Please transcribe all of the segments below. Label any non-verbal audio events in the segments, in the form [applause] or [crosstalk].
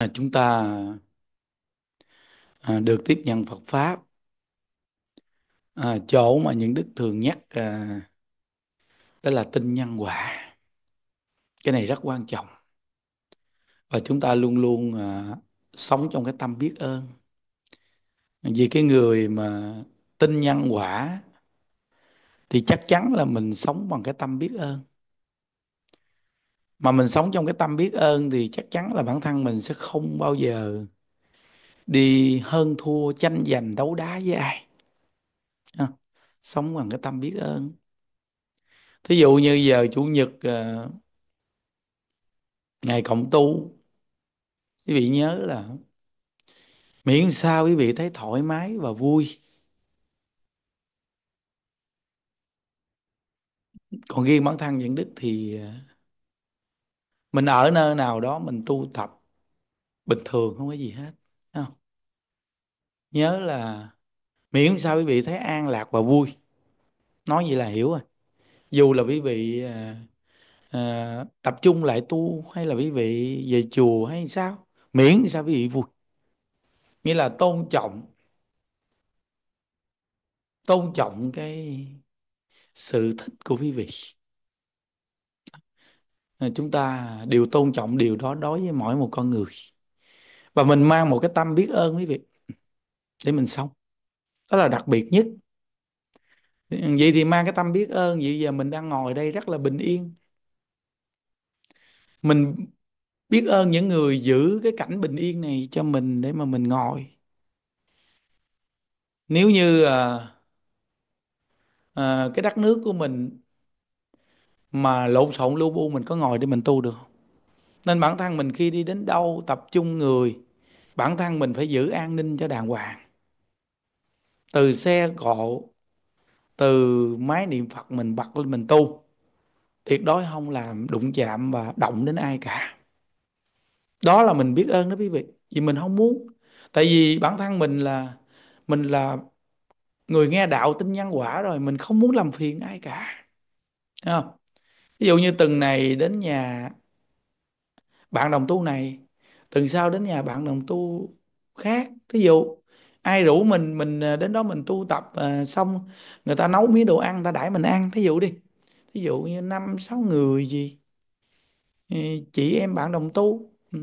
À, chúng ta à, được tiếp nhận Phật pháp à, chỗ mà những đức thường nhắc à, đó là tin nhân quả cái này rất quan trọng và chúng ta luôn luôn à, sống trong cái tâm biết ơn vì cái người mà tin nhân quả thì chắc chắn là mình sống bằng cái tâm biết ơn mà mình sống trong cái tâm biết ơn thì chắc chắn là bản thân mình sẽ không bao giờ đi hơn thua tranh giành đấu đá với ai à, sống bằng cái tâm biết ơn thí dụ như giờ chủ nhật uh, ngày cộng tu quý vị nhớ là miễn sao quý vị thấy thoải mái và vui còn riêng bản thân những đức thì uh, mình ở nơi nào đó mình tu tập bình thường không có gì hết không? nhớ là miễn sao quý vị thấy an lạc và vui nói vậy là hiểu rồi dù là quý vị à, à, tập trung lại tu hay là quý vị về chùa hay sao miễn sao quý vị vui nghĩa là tôn trọng tôn trọng cái sự thích của quý vị Ờ, chúng ta đều tôn trọng điều đó đối với mỗi một con người và mình mang một cái tâm biết ơn quý vị để mình sống đó là đặc biệt nhất ờ, vậy thì mang cái tâm biết ơn vậy giờ mình đang ngồi đây rất là bình yên mình biết ơn những người giữ cái cảnh bình yên này cho mình để mà mình ngồi nếu như à, à, cái đất nước của mình mà lộn xộn lu bu mình có ngồi để mình tu được không nên bản thân mình khi đi đến đâu tập trung người bản thân mình phải giữ an ninh cho đàng hoàng từ xe cộ từ máy niệm phật mình bật lên mình tu tuyệt đối không làm đụng chạm và động đến ai cả đó là mình biết ơn đó quý vị vì mình không muốn tại vì bản thân mình là mình là người nghe đạo tin nhân quả rồi mình không muốn làm phiền ai cả Thấy không ví dụ như tuần này đến nhà bạn đồng tu này tuần sau đến nhà bạn đồng tu khác ví dụ ai rủ mình mình à, đến đó mình tu tập à, xong người ta nấu miếng đồ ăn ta đãi mình ăn ví dụ đi ví dụ như năm sáu người gì ừ, chị em bạn đồng tu ừ,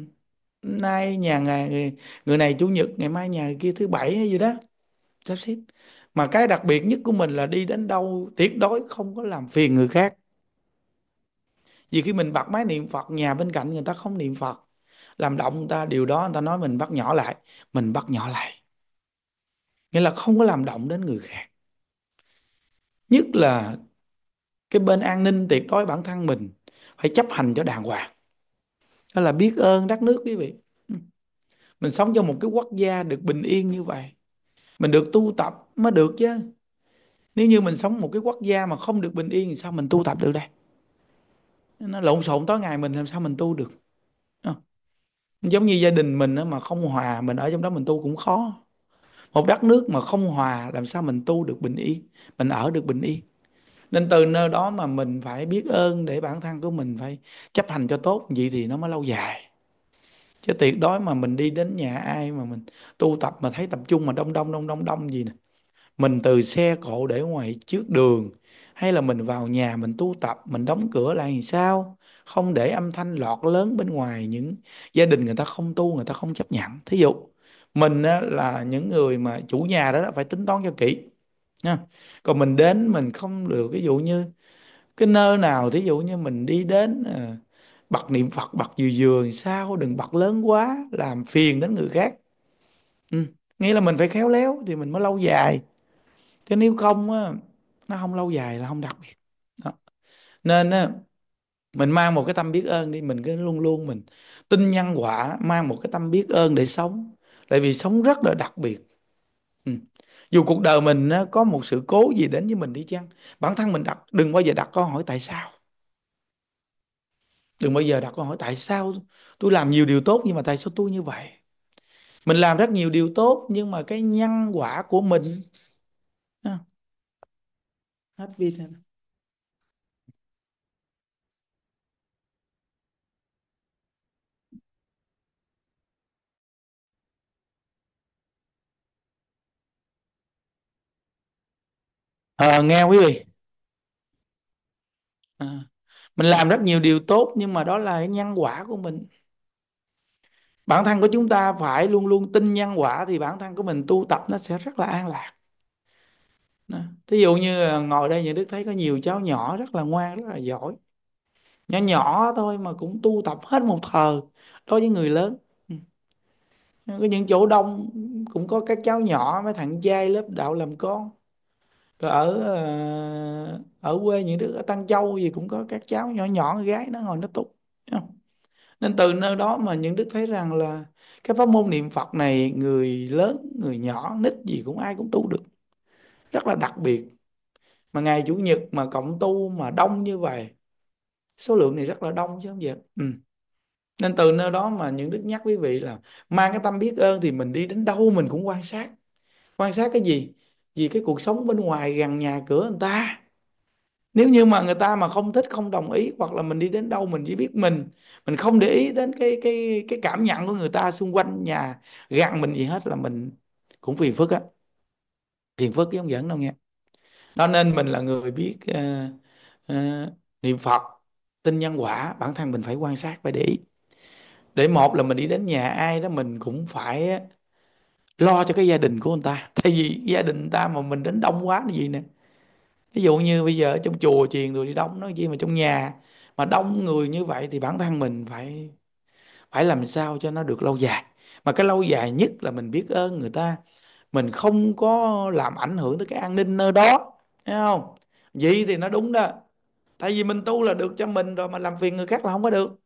nay nhà người, người này chủ nhật ngày mai nhà người kia thứ bảy hay gì đó sắp xếp mà cái đặc biệt nhất của mình là đi đến đâu tuyệt đối không có làm phiền người khác vì khi mình bật máy niệm phật nhà bên cạnh người ta không niệm phật làm động người ta điều đó người ta nói mình bắt nhỏ lại mình bắt nhỏ lại nghĩa là không có làm động đến người khác nhất là cái bên an ninh tuyệt đối bản thân mình phải chấp hành cho đàng hoàng đó là biết ơn đất nước quý vị mình sống trong một cái quốc gia được bình yên như vậy mình được tu tập mới được chứ nếu như mình sống một cái quốc gia mà không được bình yên thì sao mình tu tập được đây nó lộn xộn tối ngày mình làm sao mình tu được ờ. giống như gia đình mình mà không hòa mình ở trong đó mình tu cũng khó một đất nước mà không hòa làm sao mình tu được bình yên mình ở được bình yên nên từ nơi đó mà mình phải biết ơn để bản thân của mình phải chấp hành cho tốt vậy thì nó mới lâu dài chứ tuyệt đối mà mình đi đến nhà ai mà mình tu tập mà thấy tập trung mà đông đông đông đông đông gì nè mình từ xe cộ để ngoài trước đường hay là mình vào nhà mình tu tập mình đóng cửa lại làm sao không để âm thanh lọt lớn bên ngoài những gia đình người ta không tu người ta không chấp nhận thí dụ mình là những người mà chủ nhà đó, phải tính toán cho kỹ nha còn mình đến mình không được ví dụ như cái nơi nào thí dụ như mình đi đến ờ, bật niệm phật bật vừa vừa sao đừng bật lớn quá làm phiền đến người khác ừ. nghĩa là mình phải khéo léo thì mình mới lâu dài chứ nếu không á, nó không lâu dài là không đặc biệt đó. nên á mình mang một cái tâm biết ơn đi mình cứ luôn luôn mình tin nhân quả mang một cái tâm biết ơn để sống tại vì sống rất là đặc biệt ừ. dù cuộc đời mình có một sự cố gì đến với mình đi chăng bản thân mình đặt đừng bao giờ đặt câu hỏi tại sao đừng bao giờ đặt câu hỏi tại sao tôi làm nhiều điều tốt nhưng mà tại sao tôi như vậy mình làm rất nhiều điều tốt nhưng mà cái nhân quả của mình à, hát vịt hả à, nghe quý vị à, mình làm rất nhiều điều tốt nhưng mà đó là cái nhân quả của mình bản thân của chúng ta phải luôn luôn tin nhân quả thì bản thân của mình tu tập nó sẽ rất là an lạc Nè, thí dụ như ngồi đây những Đức thấy có nhiều cháu nhỏ rất là ngoan rất là giỏi nhỏ nhỏ thôi mà cũng tu tập hết một thờ đối với người lớn ừ. có những chỗ đông cũng có các cháu nhỏ mấy thằng trai lớp đạo làm con rồi ở ờ, ở quê những đứa ở Tân Châu gì cũng có các cháu nhỏ nhỏ gái nó ngồi nó tu, nên từ nơi đó mà những đức thấy rằng là cái pháp môn niệm Phật này người lớn người nhỏ nít gì cũng ai cũng tu được rất là đặc biệt mà ngày chủ nhật mà cộng tu mà đông như vậy số lượng này rất là đông chứ không vậy ừ. nên từ nơi đó mà những đức nhắc quý vị là mang cái tâm biết ơn thì mình đi đến đâu mình cũng quan sát quan sát cái gì vì cái cuộc sống bên ngoài gần nhà cửa người ta nếu như mà người ta mà không thích không đồng ý hoặc là mình đi đến đâu mình chỉ biết mình mình không để ý đến cái cái cái cảm nhận của người ta xung quanh nhà gần mình gì hết là mình cũng phiền phức á thiền phức cái ống dẫn đâu nghe đó nên mình là người biết uh, uh, niệm Phật tin nhân quả bản thân mình phải quan sát phải để ý để một là mình đi đến nhà ai đó mình cũng phải lo cho cái gia đình của người ta [laughs] thay vì gia đình ta mà mình đến đông quá là gì nè ví dụ như bây giờ ở trong chùa chiền rồi đi đông nói chi mà trong nhà mà đông người như vậy thì bản thân mình phải phải làm sao cho nó được lâu dài mà cái lâu dài nhất là mình biết ơn người ta mình không có làm ảnh hưởng tới cái an ninh nơi đó thấy không vậy thì nó đúng đó tại vì mình tu là được cho mình rồi mà làm phiền người khác là không có được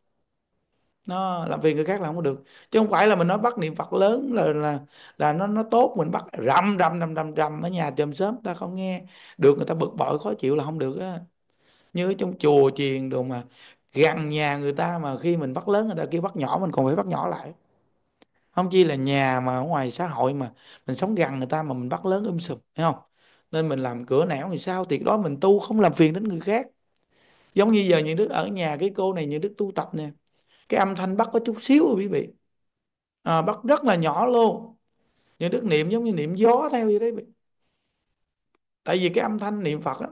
nó làm phiền người khác là không có được chứ không phải là mình nói bắt niệm phật lớn là là là nó nó tốt mình bắt rầm rầm rầm rầm rầm ở nhà chòm sớm ta không nghe được người ta bực bội khó chịu là không được á như ở trong chùa chiền đồ mà gần nhà người ta mà khi mình bắt lớn người ta kêu bắt nhỏ mình còn phải bắt nhỏ lại không chỉ là nhà mà ngoài xã hội mà mình sống gần người ta mà mình bắt lớn um sùm thấy không nên mình làm cửa nẻo thì sao thì đó mình tu không làm phiền đến người khác giống như giờ những đức ở nhà cái cô này những đức tu tập nè cái âm thanh bắt có chút xíu rồi quý vị à, bắt rất là nhỏ luôn những đức niệm giống như niệm gió theo như đấy tại vì cái âm thanh niệm phật á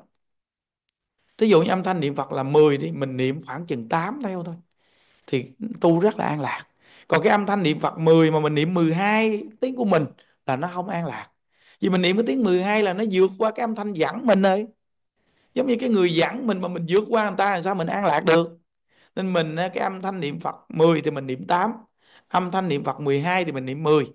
thí dụ như âm thanh niệm phật là 10 đi mình niệm khoảng chừng 8 theo thôi thì tu rất là an lạc còn cái âm thanh niệm Phật 10 mà mình niệm 12 tiếng của mình là nó không an lạc vì mình niệm cái tiếng 12 là nó vượt qua cái âm thanh dẫn mình ơi giống như cái người dẫn mình mà mình vượt qua người ta làm sao mình an lạc được nên mình cái âm thanh niệm Phật 10 thì mình niệm 8 âm thanh niệm Phật 12 thì mình niệm 10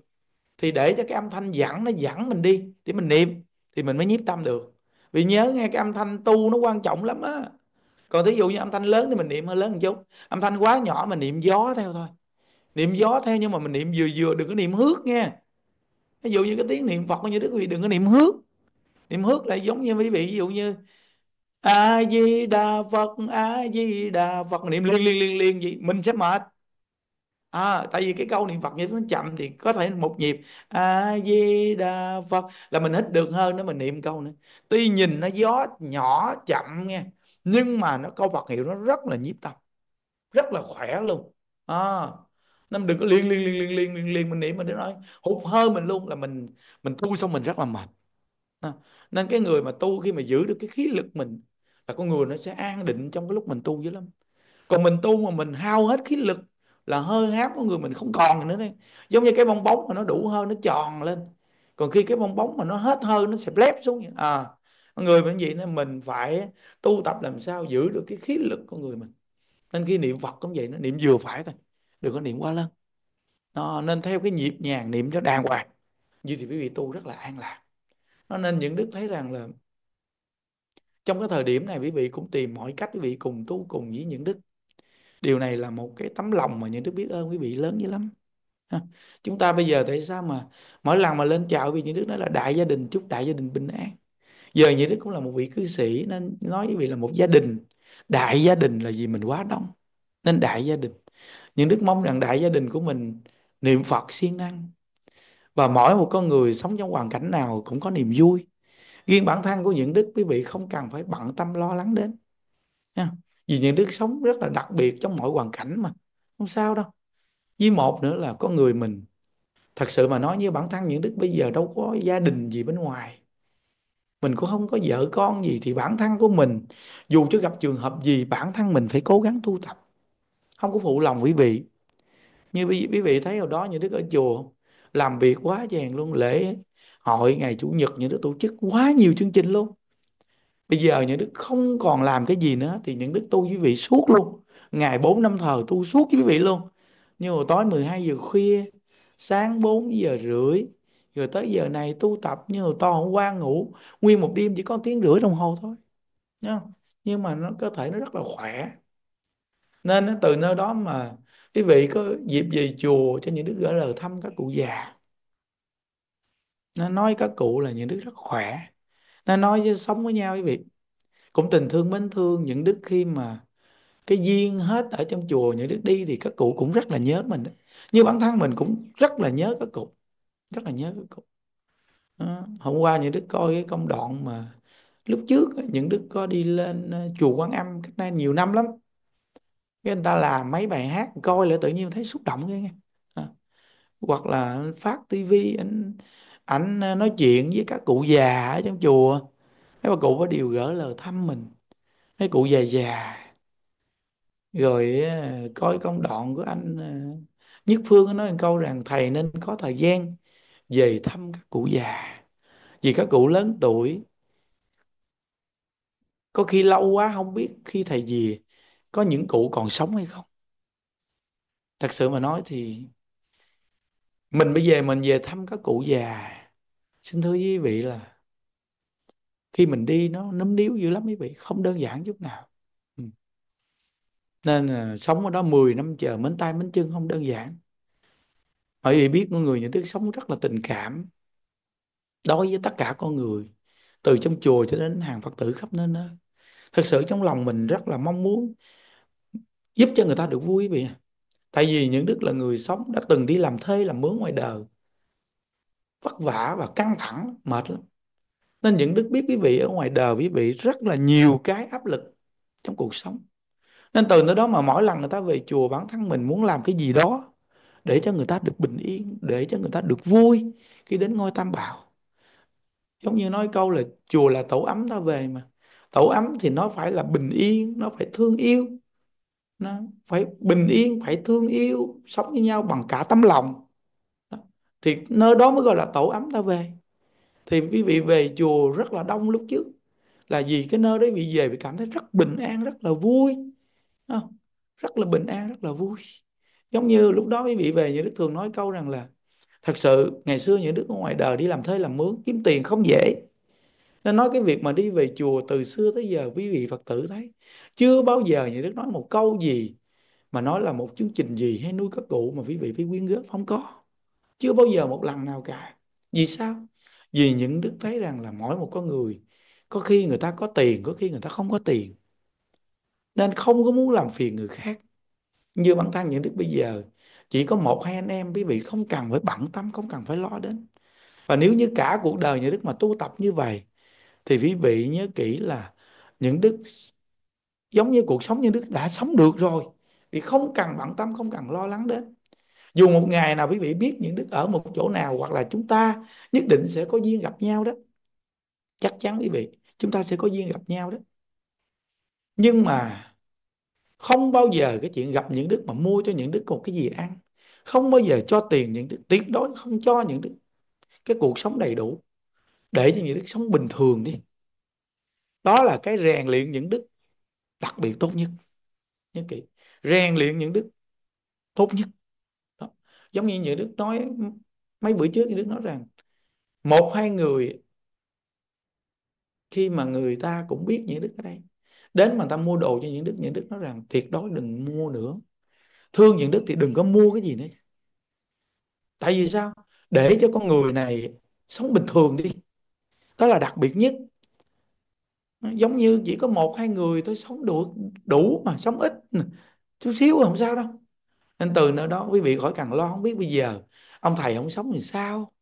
thì để cho cái âm thanh dẫn nó dẫn mình đi thì mình niệm thì mình mới nhiếp tâm được vì nhớ nghe cái âm thanh tu nó quan trọng lắm á còn thí dụ như âm thanh lớn thì mình niệm hơi lớn một chút âm thanh quá nhỏ mình niệm gió theo thôi niệm gió theo nhưng mà mình niệm vừa vừa đừng có niệm hước nha ví dụ như cái tiếng niệm phật như đức vị đừng có niệm hước niệm hước lại giống như quý vị ví dụ như a di đà phật a di đà phật niệm liên liên liên liên gì mình sẽ mệt à, tại vì cái câu niệm phật như nó chậm thì có thể một nhịp a di đà phật là mình hít được hơn nếu mình niệm câu nữa tuy nhìn nó gió nhỏ chậm nghe nhưng mà nó câu phật hiệu nó rất là nhiếp tâm rất là khỏe luôn à, năm đừng có liên liên liên liên liên liên liên mình niệm mình để nói hụt hơi mình luôn là mình mình tu xong mình rất là mệt nên cái người mà tu khi mà giữ được cái khí lực mình là con người nó sẽ an định trong cái lúc mình tu dữ lắm còn mình tu mà mình hao hết khí lực là hơi háp con người mình không còn nữa đây giống như cái bong bóng mà nó đủ hơi nó tròn lên còn khi cái bong bóng mà nó hết hơi nó sẽ lép xuống vậy. à người mình vậy nên mình phải tu tập làm sao giữ được cái khí lực của người mình nên khi niệm Phật cũng vậy nó niệm vừa phải thôi đừng có niệm quá lớn nó nên theo cái nhịp nhàng niệm cho đàng hoàng như thì quý vị tu rất là an lạc nó nên những đức thấy rằng là trong cái thời điểm này quý vị cũng tìm mọi cách quý vị cùng tu cùng với những đức điều này là một cái tấm lòng mà những đức biết ơn quý vị lớn dữ lắm chúng ta bây giờ tại sao mà mỗi lần mà lên chào vì những đức nói là đại gia đình chúc đại gia đình bình an giờ những đức cũng là một vị cư sĩ nên nói với vị là một gia đình đại gia đình là gì mình quá đông nên đại gia đình nhưng đức mong rằng đại gia đình của mình niệm phật siêng năng và mỗi một con người sống trong hoàn cảnh nào cũng có niềm vui riêng bản thân của những đức quý vị không cần phải bận tâm lo lắng đến nha. vì những đức sống rất là đặc biệt trong mọi hoàn cảnh mà không sao đâu với một nữa là có người mình thật sự mà nói như bản thân những đức bây giờ đâu có gia đình gì bên ngoài mình cũng không có vợ con gì thì bản thân của mình dù cho gặp trường hợp gì bản thân mình phải cố gắng tu tập không có phụ lòng quý vị như quý vị thấy hồi đó những đức ở chùa làm việc quá chàng luôn lễ hội ngày chủ nhật những đức tổ chức quá nhiều chương trình luôn bây giờ những đức không còn làm cái gì nữa thì những đức tu quý vị suốt luôn ngày 4 năm thờ tu suốt với quý vị luôn nhưng mà tối 12 giờ khuya sáng 4 giờ rưỡi rồi tới giờ này tu tập như hồi to hôm qua ngủ nguyên một đêm chỉ có tiếng rưỡi đồng hồ thôi Nha. nhưng mà nó cơ thể nó rất là khỏe nên từ nơi đó mà quý vị có dịp về chùa cho những đức gửi lời thăm các cụ già nó nói các cụ là những đức rất khỏe nó nói với sống với nhau quý vị cũng tình thương mến thương những đức khi mà cái duyên hết ở trong chùa những đức đi thì các cụ cũng rất là nhớ mình như bản thân mình cũng rất là nhớ các cụ rất là nhớ các cụ hôm qua những đức coi cái công đoạn mà lúc trước những đức có đi lên ờ, chùa quan âm cách nay nhiều năm lắm cái người ta làm mấy bài hát coi lại tự nhiên thấy xúc động ghê nghe ờ. hoặc là phát tivi anh anh ờ, nói chuyện với các cụ già ở trong chùa mấy bà cụ có điều gỡ lời thăm mình mấy cụ già già rồi ờ, coi công đoạn của anh Nhất Phương nói một câu rằng thầy nên có thời gian về thăm các cụ già vì các cụ lớn tuổi có khi lâu quá không biết khi thầy về có những cụ còn sống hay không thật sự mà nói thì mình bây giờ mình về thăm các cụ già xin thưa quý vị là khi mình đi nó nấm níu dữ lắm quý vị không đơn giản chút nào ừ. nên là sống ở đó 10 năm chờ mến tay mến chân không đơn giản bởi vì biết con người nhà Đức sống rất là tình cảm đối với tất cả con người từ trong chùa cho đến hàng Phật tử khắp nơi nơi thật sự trong lòng mình rất là mong muốn giúp cho người ta được vui vậy tại vì những đức là người sống đã từng đi làm thuê làm mướn ngoài đời vất vả và căng thẳng mệt lắm nên những đức biết quý vị ở ngoài đời quý vị rất là nhiều cái áp lực trong cuộc sống nên từ nơi đó mà mỗi lần người ta về chùa bản thân mình muốn làm cái gì đó để cho người ta được bình yên để cho người ta được vui khi đến ngôi tam bảo giống như nói câu là chùa là tổ ấm ta về mà tổ ấm thì nó phải là bình yên nó phải thương yêu nó phải bình yên phải thương yêu sống với nhau bằng cả tấm lòng đó. thì nơi đó mới gọi là tổ ấm ta về thì quý vị về chùa rất là đông lúc trước là vì cái nơi đấy bị về bị cảm thấy rất bình an rất là vui không? rất là bình an rất là vui giống như lúc đó quý vị về những đức thường nói câu rằng là thật sự ngày xưa những đức ở ngoài đời đi làm thuê làm mướn kiếm tiền không dễ nên nói cái việc mà đi về chùa từ xưa tới giờ quý vị phật tử thấy chưa bao giờ nhà đức nói một câu gì mà nói là một chương trình gì hay nuôi các cụ mà quý vị phải quyên góp không có chưa bao giờ một lần nào cả vì sao vì những đức thấy rằng là mỗi một con người có khi người ta có tiền có khi người ta không có tiền nên không có muốn làm phiền người khác như bản thân những đức bây giờ chỉ có một hai anh em quý vị không cần phải bận tâm không cần phải lo đến và nếu như cả cuộc đời nhà đức mà tu tập như vậy thì quý vị nhớ kỹ là những đức giống như cuộc sống như đức đã sống được rồi vì không cần bận tâm không cần lo lắng đến dù một ngày nào quý vị biết những đức ở một chỗ nào hoặc là chúng ta nhất định sẽ có duyên gặp nhau đó chắc chắn quý vị chúng ta sẽ có duyên gặp nhau đó nhưng mà không bao giờ cái chuyện gặp những đức mà mua cho những đức một cái gì ăn không bao giờ cho tiền những đức tuyệt đối không cho những đức cái cuộc sống đầy đủ để cho những đức sống bình thường đi đó là cái rèn luyện những đức đặc biệt tốt nhất nhớ kỹ rèn luyện những đức tốt nhất đó. giống như những đức nói mấy bữa trước những đức nói rằng một hai người khi mà người ta cũng biết những đức ở đây đến mà ta mua đồ cho những đức những đức nói rằng tuyệt đối đừng mua nữa thương những đức thì đừng có mua cái gì nữa tại vì sao để cho con người này sống bình thường đi đó là đặc biệt nhất giống như chỉ có một hai người tôi sống đủ đủ mà sống ít chút xíu không sao đâu nên từ nơi đó quý vị khỏi cần lo không biết bây giờ ông thầy không sống thì sao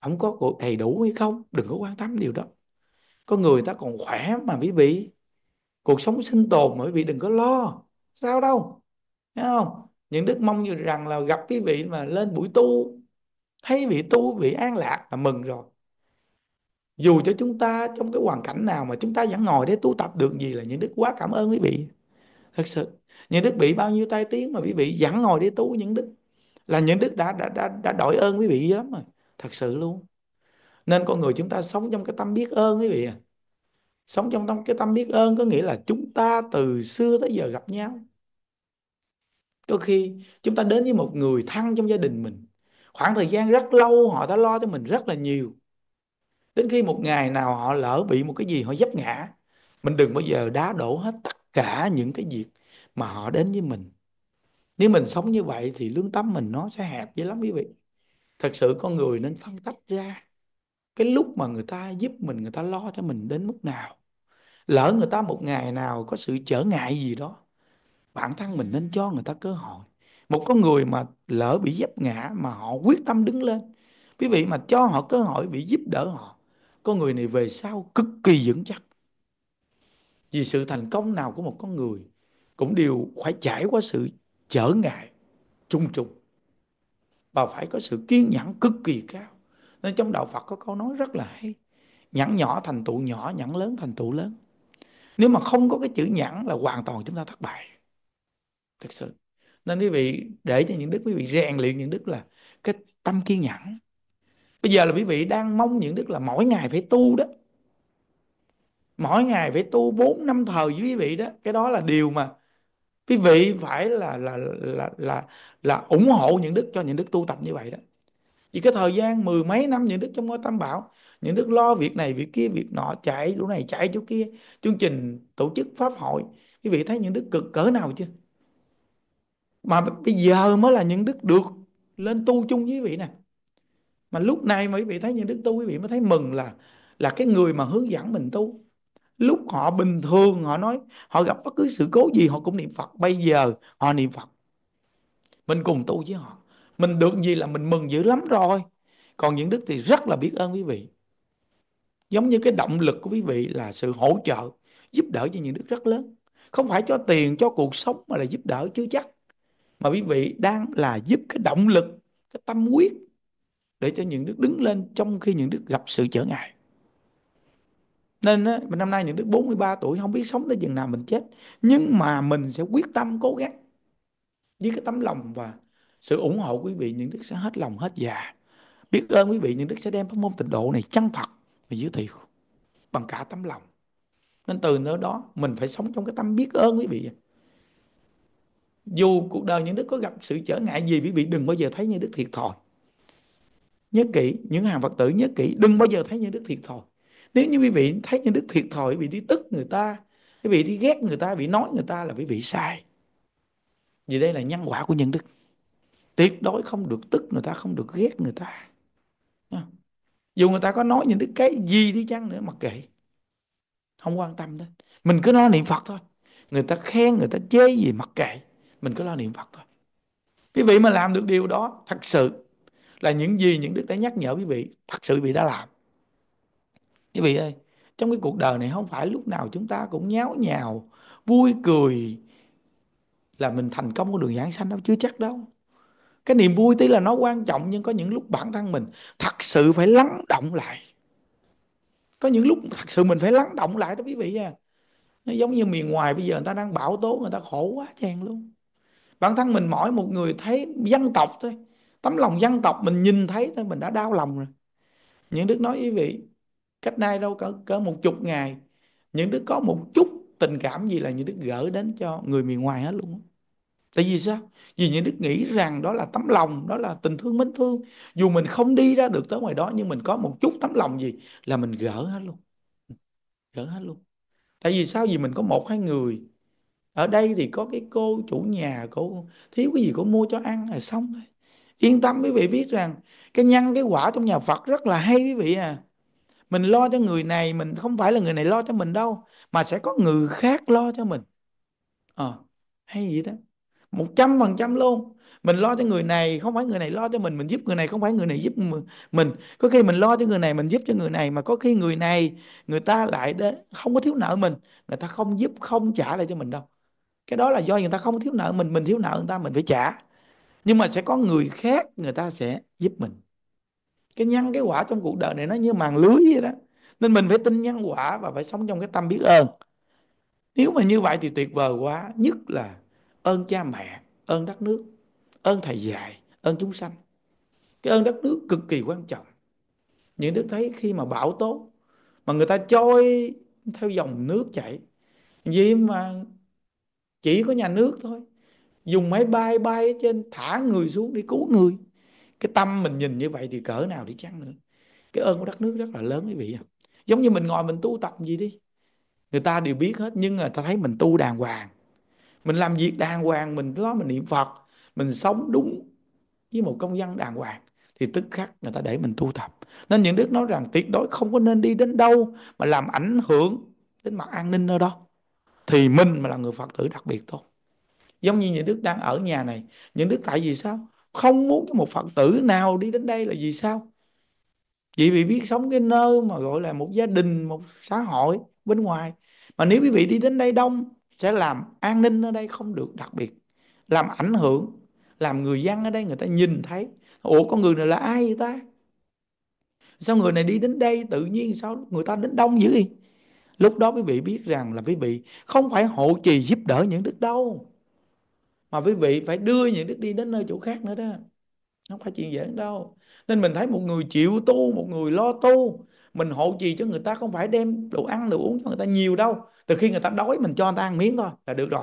không có cuộc đầy đủ hay không đừng có quan tâm điều đó có người ta còn khỏe mà quý vị cuộc sống sinh tồn mà quý vị đừng có lo sao đâu thấy không những đức mong như rằng là gặp quý vị mà lên buổi tu thấy vị tu vị an lạc là mừng rồi dù cho chúng ta trong cái hoàn cảnh nào mà chúng ta vẫn ngồi để tu tập được gì là những đức quá cảm ơn quý vị thật sự những đức bị bao nhiêu tai tiếng mà quý vị vẫn ngồi để tu những đức là những đức đã đã đã, đã đội ơn quý vị lắm rồi thật sự luôn nên con người chúng ta sống trong cái tâm biết ơn quý vị à sống trong tâm cái tâm biết ơn có nghĩa là chúng ta từ xưa tới giờ gặp nhau có khi chúng ta đến với một người thân trong gia đình mình khoảng thời gian rất lâu họ đã lo cho mình rất là nhiều đến khi một ngày nào họ lỡ bị một cái gì họ dấp ngã mình đừng bao giờ đá đổ hết tất cả những cái việc mà họ đến với mình nếu mình sống như vậy thì lương tâm mình nó sẽ hẹp dữ lắm quý vị thật sự con người nên phân tách ra cái lúc mà người ta giúp mình người ta lo cho mình đến mức nào lỡ người ta một ngày nào có sự trở ngại gì đó bản thân mình nên cho người ta cơ hội một con người mà lỡ bị dấp ngã mà họ quyết tâm đứng lên quý vị mà cho họ cơ hội bị giúp đỡ họ có người này về sau cực kỳ vững chắc vì sự thành công nào của một con người cũng đều phải trải qua sự trở ngại trùng trùng và phải có sự kiên nhẫn cực kỳ cao nên trong đạo Phật có câu nói rất là hay nhẫn nhỏ thành tựu nhỏ nhẫn lớn thành tựu lớn nếu mà không có cái chữ nhẫn là hoàn toàn chúng ta thất bại thật sự nên quý vị để cho những đức quý vị rèn luyện những đức là cái tâm kiên nhẫn bây giờ là quý vị đang mong những đức là mỗi ngày phải tu đó mỗi ngày phải tu 4 năm thờ với quý vị đó cái đó là điều mà quý vị phải là là là là là ủng hộ những đức cho những đức tu tập như vậy đó vì cái thời gian mười mấy năm những đức trong ngôi tam bảo những đức lo việc này việc kia việc nọ chạy chỗ này chạy chỗ kia chương trình tổ chức pháp hội quý vị thấy những đức cực cỡ nào chưa mà bây giờ mới là những đức được lên tu chung với quý vị nè mà lúc này mà quý vị thấy những đức tu quý vị mới thấy mừng là là cái người mà hướng dẫn mình tu lúc họ bình thường họ nói họ gặp bất cứ sự cố gì họ cũng niệm phật bây giờ họ niệm phật mình cùng tu với họ mình được gì là mình mừng dữ lắm rồi còn những đức thì rất là biết ơn quý vị giống như cái động lực của quý vị là sự hỗ trợ giúp đỡ cho những đức rất lớn không phải cho tiền cho cuộc sống mà là giúp đỡ chứ chắc mà quý vị đang là giúp cái động lực cái tâm quyết để cho những đức đứng lên trong khi những đức gặp sự trở ngại nên á, mình năm nay những đức 43 tuổi không biết sống tới chừng nào mình chết nhưng mà mình sẽ quyết tâm cố gắng với cái tấm lòng và sự ủng hộ quý vị những đức sẽ hết lòng hết già biết ơn quý vị những đức sẽ đem pháp môn tịnh độ này chân thật và giới thiệu bằng cả tấm lòng nên từ nơi đó mình phải sống trong cái tâm biết ơn quý vị dù cuộc đời những đức có gặp sự trở ngại gì quý vị đừng bao giờ thấy như đức thiệt thòi nhất kỹ những hàng phật tử nhất kỹ đừng bao giờ thấy những đức thiệt thòi nếu như quý vị thấy những đức thiệt thòi quý đi tức người ta quý vị đi ghét người ta bị nói người ta là quý vị sai vì đây là nhân quả của nhân đức tuyệt đối không được tức người ta không được ghét người ta dù người ta có nói những cái gì đi chăng nữa mặc kệ không quan tâm đến mình cứ lo niệm phật thôi người ta khen người ta chê gì mặc kệ mình cứ lo niệm phật thôi quý vị mà làm được điều đó thật sự là những gì những đức đã nhắc nhở quý vị thật sự quý vị đã làm quý vị ơi trong cái cuộc đời này không phải lúc nào chúng ta cũng nháo nhào vui cười là mình thành công của đường giảng sanh đâu chưa chắc đâu cái niềm vui tí là nó quan trọng nhưng có những lúc bản thân mình thật sự phải lắng động lại có những lúc thật sự mình phải lắng động lại đó quý vị à nó giống như miền ngoài bây giờ người ta đang bão tố người ta khổ quá chàng luôn bản thân mình mỗi một người thấy dân tộc thôi tấm lòng dân tộc mình nhìn thấy thôi mình đã đau lòng rồi những đức nói quý vị cách nay đâu cỡ cỡ một chục ngày những đức có một chút tình cảm gì là những đức gỡ đến cho người miền ngoài hết luôn tại vì sao vì những đức nghĩ rằng đó là tấm lòng đó là tình thương mến thương dù mình không đi ra được tới ngoài đó nhưng mình có một chút tấm lòng gì là mình gỡ hết luôn gỡ hết luôn tại vì sao vì mình có một hai người ở đây thì có cái cô chủ nhà cô thiếu cái gì cô mua cho ăn là xong thôi Yên tâm quý vị biết rằng cái nhân cái quả trong nhà Phật rất là hay quý vị à. Mình lo cho người này, mình không phải là người này lo cho mình đâu, mà sẽ có người khác lo cho mình. Ờ, à, hay gì đó. Một trăm phần trăm luôn. Mình lo cho người này, không phải người này lo cho mình, mình giúp người này, không phải người này giúp mình. Có khi mình lo cho người này, mình giúp cho người này, mà có khi người này, người ta lại đến, không có thiếu nợ mình, người ta không giúp, không trả lại cho mình đâu. Cái đó là do người ta không thiếu nợ mình, mình thiếu nợ người ta, mình phải trả nhưng mà sẽ có người khác người ta sẽ giúp mình cái nhân cái quả trong cuộc đời này nó như màn lưới vậy đó nên mình phải tin nhân quả và phải sống trong cái tâm biết ơn nếu mà như vậy thì tuyệt vời quá nhất là ơn cha mẹ ơn đất nước ơn thầy dạy ơn chúng sanh cái ơn đất nước cực kỳ quan trọng những đức thấy khi mà bão tố mà người ta trôi theo dòng nước chảy vì mà chỉ có nhà nước thôi dùng máy bay bay ở trên thả người xuống đi cứu người cái tâm mình nhìn như vậy thì cỡ nào đi chăng nữa cái ơn của đất nước rất là lớn quý vị giống như mình ngồi mình tu tập gì đi người ta đều biết hết nhưng người ta thấy mình tu đàng hoàng mình làm việc đàng hoàng mình đó mình niệm phật mình sống đúng với một công dân đàng hoàng thì tức khắc người ta để mình tu tập nên những đức nói rằng tuyệt đối không có nên đi đến đâu mà làm ảnh hưởng đến mặt an ninh nơi đó thì mình mà là người phật tử đặc biệt tốt giống như những đức đang ở nhà này những đức tại vì sao không muốn cho một phật tử nào đi đến đây là vì sao vì vị biết sống cái nơi mà gọi là một gia đình một xã hội bên ngoài mà nếu quý vị đi đến đây đông sẽ làm an ninh ở đây không được đặc biệt làm ảnh hưởng làm người dân ở đây người ta nhìn thấy ủa con người này là ai vậy ta sao người này đi đến đây tự nhiên sao người ta đến đông dữ vậy lúc đó quý vị biết rằng là quý vị không phải hộ trì giúp đỡ những đức đâu mà quý vị phải đưa những đức đi đến nơi chỗ khác nữa đó không phải chuyện dễ đâu nên mình thấy một người chịu tu một người lo tu mình hộ trì cho người ta không phải đem đồ ăn đồ uống cho người ta nhiều đâu từ khi người ta đói mình cho người ta ăn miếng thôi là được rồi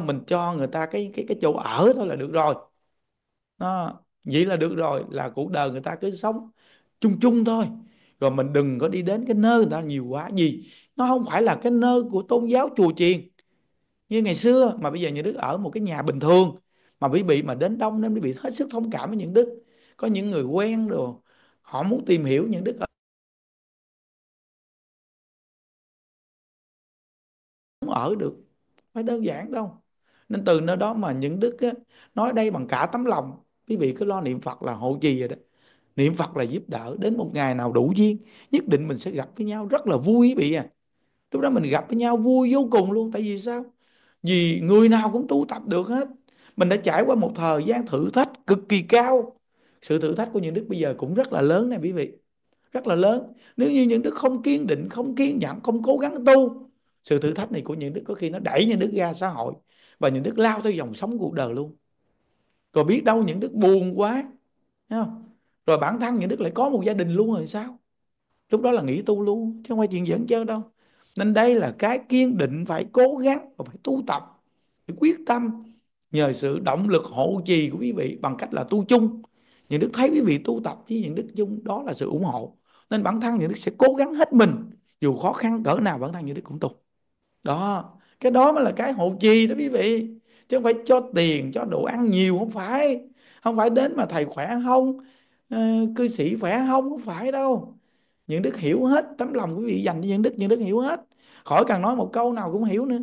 mình cho người ta cái cái cái chỗ ở thôi là được rồi đó. vậy là được rồi là cuộc đời người ta cứ sống chung chung thôi rồi mình đừng có đi đến cái nơi người ta nhiều quá gì nó không phải là cái nơi của tôn giáo chùa chiền như ngày xưa mà bây giờ những đức ở một cái nhà bình thường mà quý vị mà đến đông nên quý vị hết sức thông cảm với những đức có những người quen rồi họ muốn tìm hiểu những đức ở không ở được phải đơn giản đâu nên từ nơi đó mà những đức á, nói đây bằng cả tấm lòng quý vị cứ lo niệm phật là hộ trì rồi đó niệm phật là giúp đỡ đến một ngày nào đủ duyên nhất định mình sẽ gặp với nhau rất là vui quý vị à lúc đó mình gặp với nhau vui vô cùng luôn tại vì sao vì người nào cũng tu tập được hết mình đã trải qua một thời gian thử thách cực kỳ cao sự thử thách của những đức bây giờ cũng rất là lớn này quý vị rất là lớn nếu như những đức không kiên định không kiên nhẫn không cố gắng tu sự thử thách này của những đức có khi nó đẩy những đức ra xã hội và những đức lao theo dòng sống cuộc đời luôn rồi biết đâu những đức buồn quá không? rồi bản thân những đức lại có một gia đình luôn rồi sao lúc đó là nghỉ tu luôn chứ không phải chuyện dẫn chơi đâu nên đây là cái kiên định phải cố gắng và phải tu tập phải quyết tâm nhờ sự động lực hộ trì của quý vị bằng cách là tu chung những đức thấy quý vị tu tập với những đức chung đó là sự ủng hộ nên bản thân những đức sẽ cố gắng hết mình dù khó khăn cỡ nào bản thân những đức cũng tu đó cái đó mới là cái hộ trì đó quý vị chứ không phải cho tiền cho đồ ăn nhiều không phải không phải đến mà thầy khỏe không ờ, cư sĩ khỏe không không phải đâu những đức hiểu hết tấm lòng quý vị dành cho những đức những đức hiểu hết khỏi cần nói một câu nào cũng hiểu nữa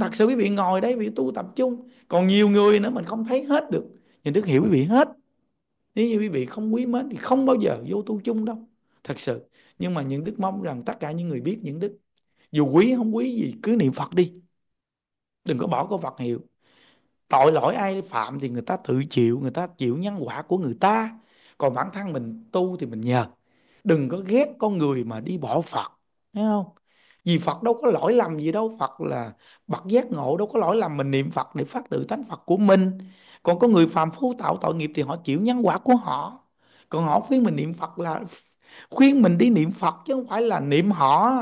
thật sự quý vị ngồi đây vì tu tập trung còn nhiều người nữa mình không thấy hết được những đức hiểu quý vị hết nếu như quý vị không quý mến thì không bao giờ vô tu chung đâu thật sự nhưng mà những đức mong rằng tất cả những người biết những đức dù quý không quý gì cứ niệm phật đi đừng có bỏ câu phật hiệu tội lỗi ai phạm thì người ta tự chịu người ta chịu nhân quả của người ta còn bản thân mình tu thì mình nhờ đừng có ghét con người mà đi bỏ Phật thấy không vì Phật đâu có lỗi lầm gì đâu Phật là bậc giác ngộ đâu có lỗi lầm mình niệm Phật để phát tự tánh Phật của mình còn có người phàm phu tạo tội nghiệp thì họ chịu nhân quả của họ còn họ khuyên mình niệm Phật là khuyên mình đi niệm Phật chứ không phải là niệm họ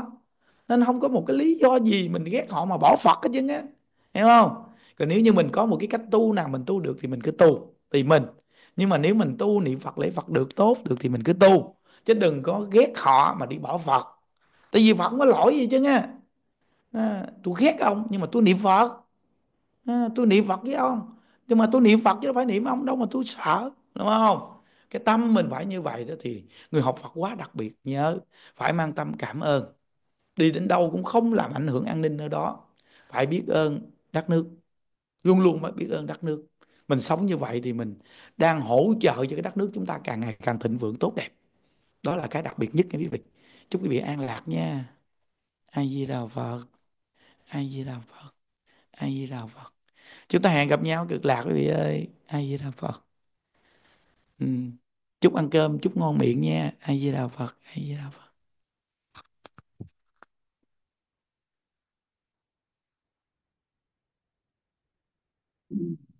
nên không có một cái lý do gì mình ghét họ mà bỏ Phật hết chứ á hiểu không còn nếu như mình có một cái cách tu nào mình tu được thì mình cứ tu tùy mình nhưng mà nếu mình tu niệm Phật lễ Phật được tốt được thì mình cứ tu chứ đừng có ghét họ mà đi bỏ phật tại vì phật không có lỗi gì chứ nghe à, tôi ghét ông nhưng mà tôi niệm phật à, tôi niệm phật với ông nhưng mà tôi niệm phật chứ đâu phải niệm ông đâu mà tôi sợ đúng không cái tâm mình phải như vậy đó thì người học phật quá đặc biệt nhớ phải mang tâm cảm ơn đi đến đâu cũng không làm ảnh hưởng an ninh ở đó phải biết ơn đất nước luôn luôn phải biết ơn đất nước mình sống như vậy thì mình đang hỗ trợ cho cái đất nước chúng ta càng ngày càng thịnh vượng tốt đẹp đó là cái đặc biệt nhất nha quý vị chúc quý vị an lạc nha a di đà phật a di đà phật a di đà phật chúng ta hẹn gặp nhau cực lạc quý vị ơi a di đà phật ừ. chúc ăn cơm chúc ngon miệng nha a di đà phật a di đà phật Mm-hmm.